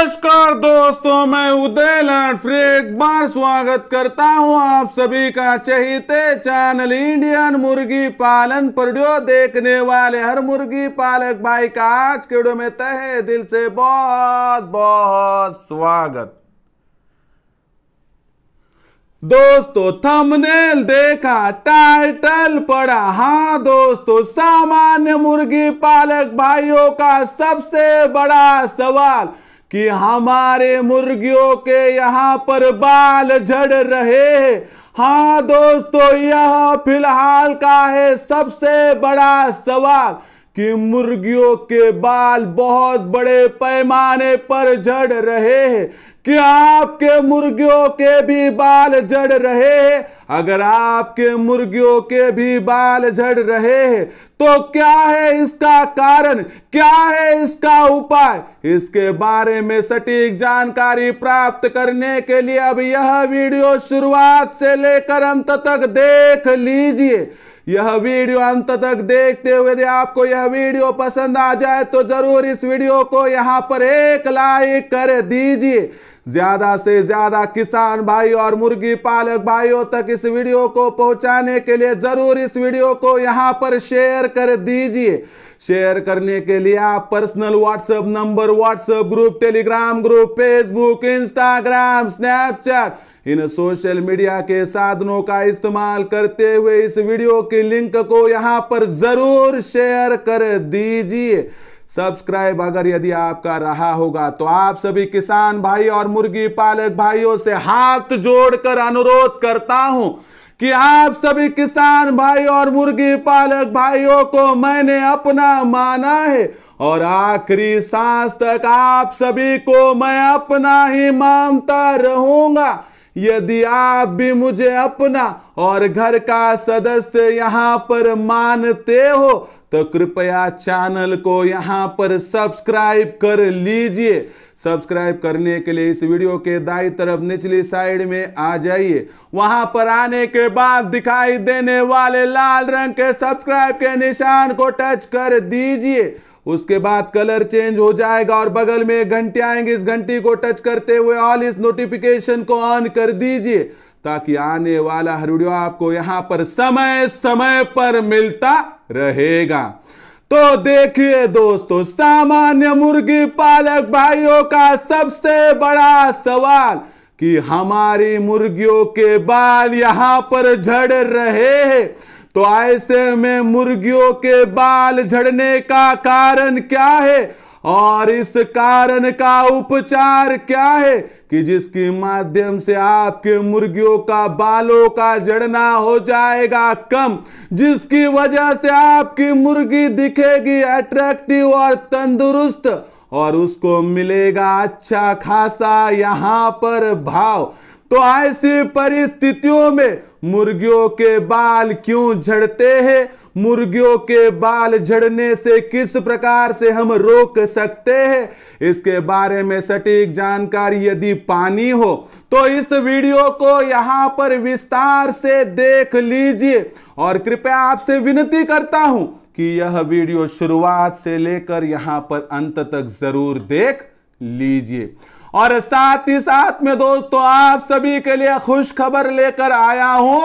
नमस्कार दोस्तों मैं उदय लाड फिर एक बार स्वागत करता हूं आप सभी का चहिते चैनल इंडियन मुर्गी पालन पर देखने वाले हर मुर्गी पालक भाई का आज के वीडियो में तहे दिल से बहुत बहुत स्वागत दोस्तों थंबनेल देखा टाइटल पढ़ा हाँ दोस्तों सामान्य मुर्गी पालक भाइयों का सबसे बड़ा सवाल कि हमारे मुर्गियों के यहाँ पर बाल झड़ रहे हाँ दोस्तों यह फिलहाल का है सबसे बड़ा सवाल कि मुर्गियों के बाल बहुत बड़े पैमाने पर झड़ रहे हैं कि आपके मुर्गियों के भी बाल झड़ रहे हैं अगर आपके मुर्गियों के भी बाल झड़ रहे हैं तो क्या है इसका कारण क्या है इसका उपाय इसके बारे में सटीक जानकारी प्राप्त करने के लिए अब यह वीडियो शुरुआत से लेकर अंत तक देख लीजिए यह वीडियो अंत तक देखते हुए यदि आपको यह वीडियो पसंद आ जाए तो जरूर इस वीडियो को यहां पर एक लाइक कर दीजिए ज्यादा से ज्यादा किसान भाई और मुर्गी पालक भाइयों तक इस वीडियो को पहुंचाने के लिए जरूर इस वीडियो को यहां पर शेयर कर दीजिए शेयर करने के लिए आप personal WhatsApp number WhatsApp group Telegram group Facebook Instagram Snapchat इन सोशल मीडिया के साधनों का इस्तेमाल करते हुए इस वीडियो के लिंक को यहां पर जरूर शेयर कर दीजिए सब्सक्राइब अगर यदि आपका रहा होगा तो आप सभी किसान भाई और मुर्गी पालक भाइयों से हाथ जोड़कर अनुरोध करता हूं कि आप सभी किसान भाई और मुर्गी पालक भाइयों को मैंने अपना माना है और आखिरी सांस तक आप सभी को मैं अपना ही मानता रहूंगा यदि आप भी मुझे अपना और घर का सदस्य यहाँ पर मानते हो तो कृपया चैनल को यहां पर सब्सक्राइब कर लीजिए सब्सक्राइब करने के लिए इस वीडियो के दाई तरफ निचली साइड में आ जाइए वहां पर आने के बाद दिखाई देने वाले लाल रंग के सब्सक्राइब के निशान को टच कर दीजिए उसके बाद कलर चेंज हो जाएगा और बगल में घंटे आएंगे इस घंटी को टच करते हुए ऑल इस नोटिफिकेशन को ऑन कर दीजिए ताकि आने वाला हर वीडियो आपको यहां पर समय समय पर मिलता रहेगा तो देखिए दोस्तों सामान्य मुर्गी पालक भाइयों का सबसे बड़ा सवाल कि हमारी मुर्गियों के बाल यहां पर झड़ रहे हैं तो ऐसे में मुर्गियों के बाल झड़ने का कारण क्या है और इस कारण का उपचार क्या है कि जिसके माध्यम से आपके मुर्गियों का बालों का जड़ना हो जाएगा कम जिसकी वजह से आपकी मुर्गी दिखेगी अट्रैक्टिव और तंदुरुस्त और उसको मिलेगा अच्छा खासा यहाँ पर भाव तो ऐसी परिस्थितियों में मुर्गियों के बाल क्यों झड़ते हैं मुर्गियों के बाल झड़ने से किस प्रकार से हम रोक सकते हैं इसके बारे में सटीक जानकारी यदि पानी हो तो इस वीडियो को यहां पर विस्तार से देख लीजिए और कृपया आपसे विनती करता हूं कि यह वीडियो शुरुआत से लेकर यहां पर अंत तक जरूर देख लीजिए और साथ ही साथ में दोस्तों आप सभी के लिए खुश खबर लेकर आया हूं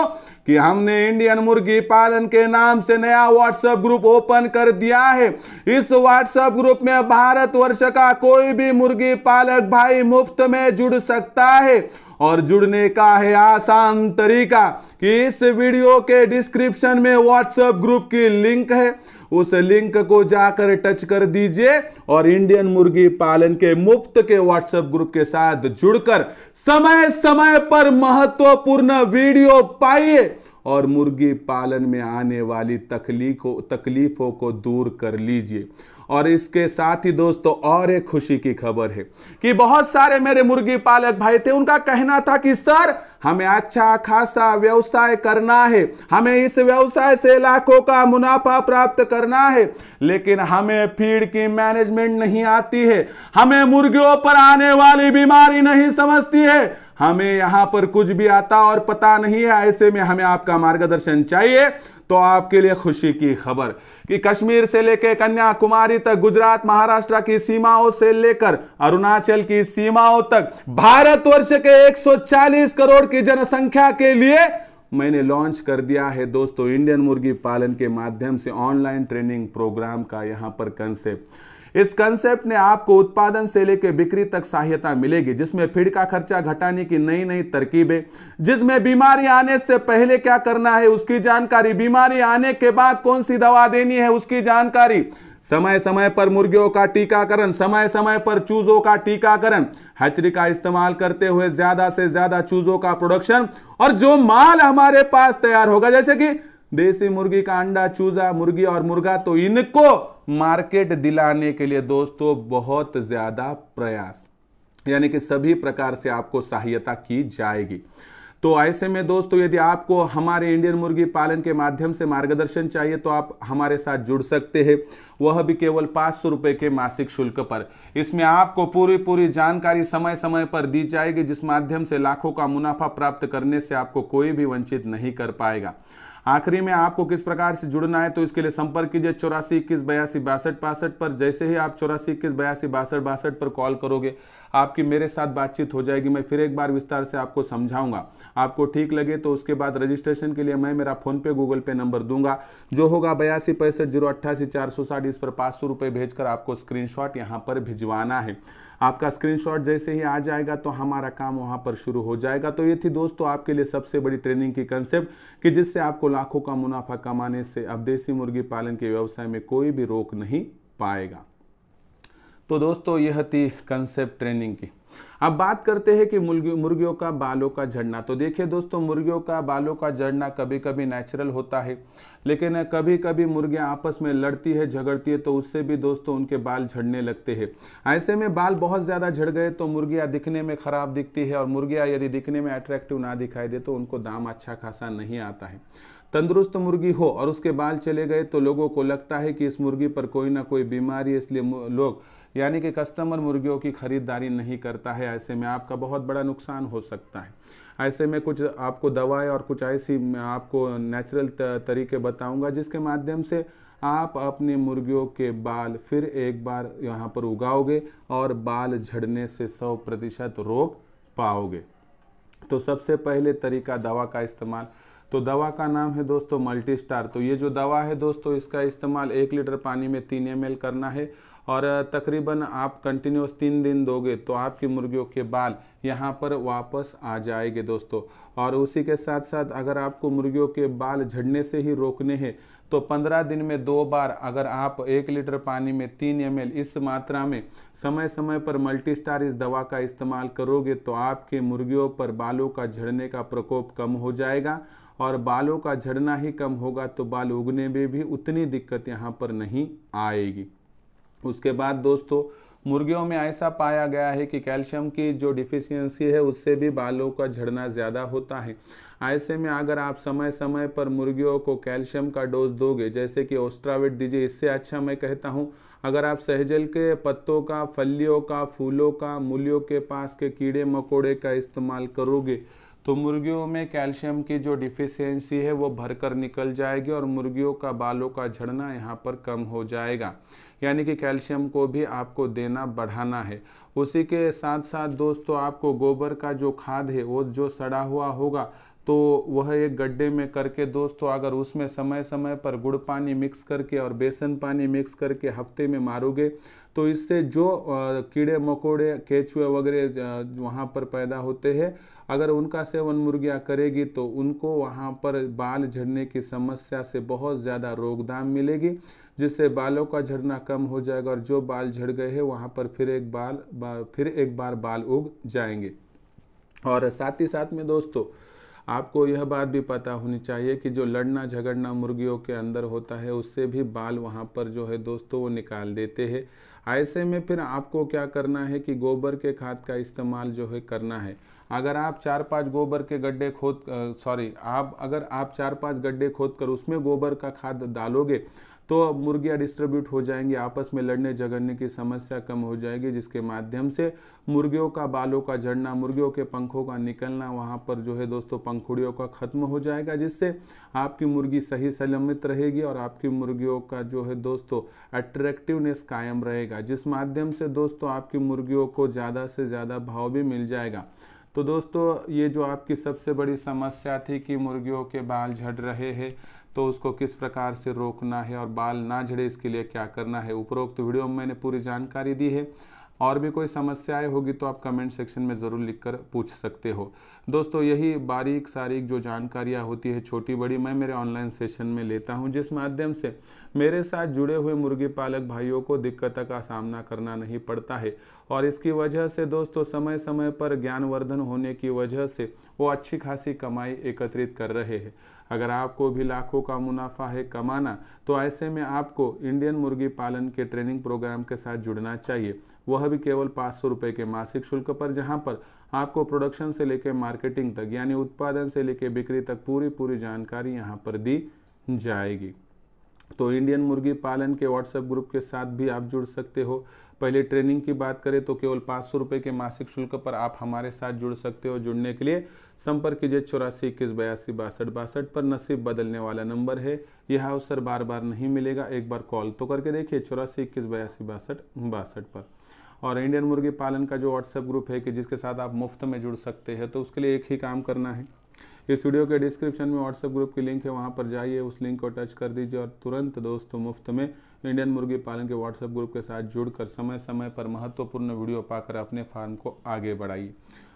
कि हमने इंडियन मुर्गी पालन के नाम से नया व्हाट्सएप ग्रुप ओपन कर दिया है इस व्हाट्सएप ग्रुप में भारत वर्ष का कोई भी मुर्गी पालक भाई मुफ्त में जुड़ सकता है और जुड़ने का है आसान तरीका कि इस वीडियो के डिस्क्रिप्शन में व्हाट्सएप ग्रुप की लिंक है उस लिंक को जाकर टच कर दीजिए और इंडियन मुर्गी पालन के मुफ्त के व्हाट्सएप ग्रुप के साथ जुड़कर समय समय पर महत्वपूर्ण वीडियो पाइए और मुर्गी पालन में आने वाली तकलीफों तकलीफ़ों को दूर कर लीजिए और इसके साथ ही दोस्तों और एक खुशी की खबर है कि बहुत सारे मेरे मुर्गी पालक भाई थे उनका कहना था कि सर हमें अच्छा खासा व्यवसाय करना है हमें इस व्यवसाय से लाखों का मुनाफा प्राप्त करना है लेकिन हमें फीड की मैनेजमेंट नहीं आती है हमें मुर्गियों पर आने वाली बीमारी नहीं समझती है हमें यहां पर कुछ भी आता और पता नहीं है ऐसे में हमें आपका मार्गदर्शन चाहिए तो आपके लिए खुशी की खबर कि कश्मीर से लेकर कन्याकुमारी तक गुजरात महाराष्ट्र की सीमाओं से लेकर अरुणाचल की सीमाओं तक भारतवर्ष के 140 करोड़ की जनसंख्या के लिए मैंने लॉन्च कर दिया है दोस्तों इंडियन मुर्गी पालन के माध्यम से ऑनलाइन ट्रेनिंग प्रोग्राम का यहां पर कंसेप्ट इस कंसेप्ट ने आपको उत्पादन से लेकर बिक्री तक सहायता मिलेगी जिसमें फीड का खर्चा घटाने की नई नई तरकीबें जिसमें बीमारी आने से पहले क्या करना है उसकी जानकारी बीमारी आने के बाद कौन सी दवा देनी है उसकी जानकारी समय समय पर मुर्गियों का टीकाकरण समय समय पर चूजों का टीकाकरण हचरी का इस्तेमाल करते हुए ज्यादा से ज्यादा चूजों का प्रोडक्शन और जो माल हमारे पास तैयार होगा जैसे कि देसी मुर्गी का अंडा चूजा मुर्गी और मुर्गा तो इनको मार्केट दिलाने के लिए दोस्तों बहुत ज़्यादा प्रयास यानी कि सभी प्रकार से आपको सहायता की जाएगी तो ऐसे में दोस्तों यदि आपको हमारे इंडियन मुर्गी पालन के माध्यम से मार्गदर्शन चाहिए तो आप हमारे साथ जुड़ सकते हैं वह भी केवल पाँच सौ रुपये के मासिक शुल्क पर इसमें आपको पूरी पूरी जानकारी समय समय पर दी जाएगी जिस माध्यम से लाखों का मुनाफा प्राप्त करने से आपको कोई भी वंचित नहीं कर पाएगा आखिरी में आपको किस प्रकार से जुड़ना है तो इसके लिए संपर्क कीजिए चौरासी इक्कीस बयासी बासठ बासठ पर जैसे ही आप चौरासी इक्कीस बयासी बासठ बासठ पर कॉल करोगे आपकी मेरे साथ बातचीत हो जाएगी मैं फिर एक बार विस्तार से आपको समझाऊंगा आपको ठीक लगे तो उसके बाद रजिस्ट्रेशन के लिए मैं मेरा फोन पे गूगल पे नंबर दूंगा जो होगा बयासी पैंसठ जीरो अट्ठासी चार सौ साठ इस पर पाँच सौ रुपये भेजकर आपको स्क्रीनशॉट यहाँ पर भिजवाना है आपका स्क्रीनशॉट जैसे ही आ जाएगा तो हमारा काम वहाँ पर शुरू हो जाएगा तो ये थी दोस्तों आपके लिए सबसे बड़ी ट्रेनिंग की कंसेप्ट कि जिससे आपको लाखों का मुनाफा कमाने से अब देसी मुर्गी पालन के व्यवसाय में कोई भी रोक नहीं पाएगा तो दोस्तों यह थी कंसेप्ट ट्रेनिंग की अब बात करते हैं कि मुर्गी मुर्गियों का बालों का झड़ना तो देखिए दोस्तों मुर्गियों का बालों का झड़ना कभी कभी नेचुरल होता है लेकिन कभी कभी मुर्गियां आपस में लड़ती है झगड़ती है तो उससे भी दोस्तों उनके बाल झड़ने लगते हैं ऐसे में बाल बहुत ज़्यादा झड़ गए तो मुर्गियां दिखने में ख़राब दिखती है और मुर्गियाँ यदि दिखने में अट्रैक्टिव ना दिखाई दे तो उनको दाम अच्छा खासा नहीं आता है तंदुरुस्त मुर्गी हो और उसके बाल चले गए तो लोगों को लगता है कि इस मुर्गी पर कोई ना कोई बीमारी इसलिए लोग यानी कि कस्टमर मुर्गियों की ख़रीदारी नहीं करता है ऐसे में आपका बहुत बड़ा नुकसान हो सकता है ऐसे में कुछ आपको दवाएं और कुछ ऐसी मैं आपको नेचुरल तरीके बताऊंगा जिसके माध्यम से आप अपने मुर्गियों के बाल फिर एक बार यहाँ पर उगाओगे और बाल झड़ने से सौ प्रतिशत रोक पाओगे तो सबसे पहले तरीका दवा का इस्तेमाल तो दवा का नाम है दोस्तों मल्टी स्टार तो ये जो दवा है दोस्तों इसका इस्तेमाल एक लीटर पानी में तीन एम करना है और तकरीबन आप कंटिन्यूस तीन दिन दोगे तो आपकी मुर्गियों के बाल यहाँ पर वापस आ जाएंगे दोस्तों और उसी के साथ साथ अगर आपको मुर्गियों के बाल झड़ने से ही रोकने हैं तो 15 दिन में दो बार अगर आप एक लीटर पानी में तीन एम इस मात्रा में समय समय पर मल्टी स्टार इस दवा का इस्तेमाल करोगे तो आपके मुर्गियों पर बालों का झड़ने का प्रकोप कम हो जाएगा और बालों का झड़ना ही कम होगा तो बाल उगने में भी उतनी दिक्कत यहाँ पर नहीं आएगी उसके बाद दोस्तों मुर्गियों में ऐसा पाया गया है कि कैल्शियम की जो डिफिशियंसी है उससे भी बालों का झड़ना ज़्यादा होता है ऐसे में अगर आप समय समय पर मुर्गियों को कैल्शियम का डोज दोगे जैसे कि ओस्ट्राविट दीजिए इससे अच्छा मैं कहता हूँ अगर आप सहजल के पत्तों का फलियों का फूलों का मूलियों के पास के कीड़े मकोड़े का इस्तेमाल करोगे तो मुर्गियों में कैल्शियम की जो डिफिशियंसी है वो भरकर निकल जाएगी और मुर्गियों का बालों का झड़ना यहाँ पर कम हो जाएगा यानी कि कैल्शियम को भी आपको देना बढ़ाना है उसी के साथ साथ दोस्तों आपको गोबर का जो खाद है वो जो सड़ा हुआ होगा तो वह एक गड्ढे में करके दोस्तों अगर उसमें समय समय पर गुड़ पानी मिक्स करके और बेसन पानी मिक्स करके हफ्ते में मारोगे तो इससे जो कीड़े मकोड़े केचुए वगैरह वहाँ पर पैदा होते हैं अगर उनका सेवन मुर्गियाँ करेगी तो उनको वहाँ पर बाल झड़ने की समस्या से बहुत ज़्यादा रोकधाम मिलेगी जिससे बालों का झड़ना कम हो जाएगा और जो बाल झड़ गए हैं वहाँ पर फिर एक बाल बा, फिर एक बार बाल उग जाएंगे और साथ ही साथ में दोस्तों आपको यह बात भी पता होनी चाहिए कि जो लड़ना झगड़ना मुर्गियों के अंदर होता है उससे भी बाल वहाँ पर जो है दोस्तों वो निकाल देते हैं ऐसे में फिर आपको क्या करना है कि गोबर के खाद का इस्तेमाल जो है करना है अगर आप चार पांच गोबर के गड्ढे खोद सॉरी आप अगर आप चार पांच गड्ढे खोद कर उसमें गोबर का खाद डालोगे तो मुर्गियाँ डिस्ट्रीब्यूट हो जाएंगी आपस में लड़ने झगड़ने की समस्या कम हो जाएगी जिसके माध्यम से मुर्गियों का बालों का झड़ना मुर्गियों के पंखों का निकलना वहाँ पर जो है दोस्तों पंखुड़ियों का खत्म हो जाएगा जिससे आपकी मुर्गी सही सलमित रहेगी और आपकी मुर्गियों का जो है दोस्तों अट्रैक्टिवनेस कायम रहेगा जिस माध्यम से दोस्तों आपकी मुर्गियों को ज़्यादा से ज़्यादा भाव भी मिल जाएगा तो दोस्तों ये जो आपकी सबसे बड़ी समस्या थी कि मुर्गियों के बाल झड़ रहे हैं तो उसको किस प्रकार से रोकना है और बाल ना झड़े इसके लिए क्या करना है उपरोक्त वीडियो में मैंने पूरी जानकारी दी है और भी कोई समस्याएं होगी तो आप कमेंट सेक्शन में ज़रूर लिखकर पूछ सकते हो दोस्तों यही बारीक सारीक जो जानकारियाँ होती है छोटी बड़ी मैं मेरे ऑनलाइन सेशन में लेता हूँ जिस माध्यम से मेरे साथ जुड़े हुए मुर्गी पालक भाइयों को दिक्कत का सामना करना नहीं पड़ता है और इसकी वजह से दोस्तों समय समय पर ज्ञानवर्धन होने की वजह से वो अच्छी खासी कमाई एकत्रित कर रहे हैं अगर आपको भी लाखों का मुनाफा है कमाना तो ऐसे में आपको इंडियन मुर्गी पालन के ट्रेनिंग प्रोग्राम के साथ जुड़ना चाहिए वह भी केवल पाँच सौ रुपये के मासिक शुल्क पर जहाँ पर आपको प्रोडक्शन से लेकर मार्केटिंग तक यानी उत्पादन से लेकर बिक्री तक पूरी पूरी जानकारी यहाँ पर दी जाएगी तो इंडियन मुर्गी पालन के व्हाट्सएप ग्रुप के साथ भी आप जुड़ सकते हो पहले ट्रेनिंग की बात करें तो केवल पाँच सौ रुपये के मासिक शुल्क पर आप हमारे साथ जुड़ सकते हो जुड़ने के लिए संपर्क कीजिए चौरासी इक्कीस बयासी बासठ बासठ पर नसीब बदलने वाला नंबर है यह अवसर बार बार नहीं मिलेगा एक बार कॉल तो करके देखिए चौरासी इक्कीस बयासी बासठ बासठ पर और इंडियन मुर्गी पालन का जो व्हाट्सएप ग्रुप है कि जिसके साथ आप मुफ्त में जुड़ सकते हैं तो उसके लिए एक ही काम करना है इस वीडियो के डिस्क्रिप्शन में व्हाट्सएप ग्रुप की लिंक है वहाँ पर जाइए उस लिंक को टच कर दीजिए और तुरंत दोस्तों मुफ्त में इंडियन मुर्गी पालन के व्हाट्सएप ग्रुप के साथ जुड़कर समय समय पर महत्वपूर्ण वीडियो पाकर अपने फार्म को आगे बढ़ाइए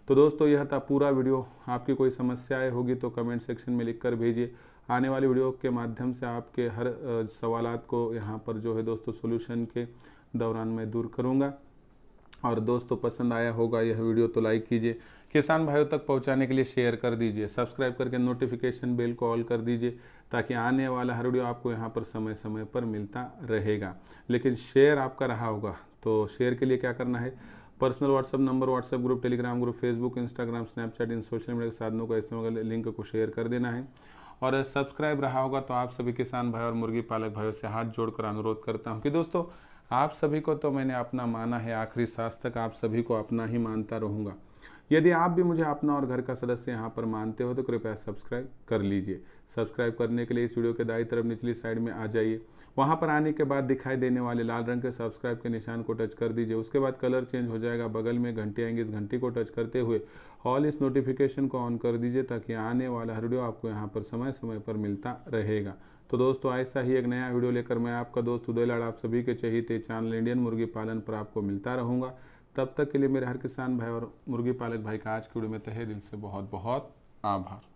तो दोस्तों यह था पूरा वीडियो आपकी कोई समस्याएं होगी तो कमेंट सेक्शन में लिखकर भेजिए आने वाली वीडियो के माध्यम से आपके हर सवालत को यहाँ पर जो है दोस्तों सोल्यूशन के दौरान मैं दूर करूँगा और दोस्तों पसंद आया होगा यह वीडियो तो लाइक कीजिए किसान भाइयों तक पहुंचाने के लिए शेयर कर दीजिए सब्सक्राइब करके नोटिफिकेशन बेल को ऑल कर दीजिए ताकि आने वाला हर वीडियो आपको यहाँ पर समय समय पर मिलता रहेगा लेकिन शेयर आपका रहा होगा तो शेयर के लिए क्या करना है personal WhatsApp number WhatsApp group Telegram group Facebook Instagram Snapchat इन सोशल मीडिया के साधनों का इस्तेमाल लिंक को शेयर कर देना है और सब्सक्राइब रहा होगा तो आप सभी किसान भाई और मुर्गी पालक भाइयों से हाथ जोड़कर अनुरोध करता हूँ कि दोस्तों आप सभी को तो मैंने अपना माना है आखिरी सांस तक आप सभी को अपना ही मानता रहूँगा यदि आप भी मुझे अपना और घर का सदस्य यहाँ पर मानते हो तो कृपया सब्सक्राइब कर लीजिए सब्सक्राइब करने के लिए इस वीडियो के दाई तरफ निचली साइड में आ जाइए वहाँ पर आने के बाद दिखाई देने वाले लाल रंग के सब्सक्राइब के निशान को टच कर दीजिए उसके बाद कलर चेंज हो जाएगा बगल में घंटी आएंगी इस घंटी को टच करते हुए ऑल इस नोटिफिकेशन को ऑन कर दीजिए ताकि आने वाला हर वीडियो आपको यहाँ पर समय समय पर मिलता रहेगा तो दोस्तों ऐसा ही एक नया वीडियो लेकर मैं आपका दोस्त उदय लाड़ आप सभी के थे चैनल इंडियन मुर्गी पालन पर आपको मिलता रहूँगा तब तक के लिए मेरे हर किसान भाई और मुर्गी पालक भाई का आज की वीडियो में तहे दिल से बहुत बहुत आभार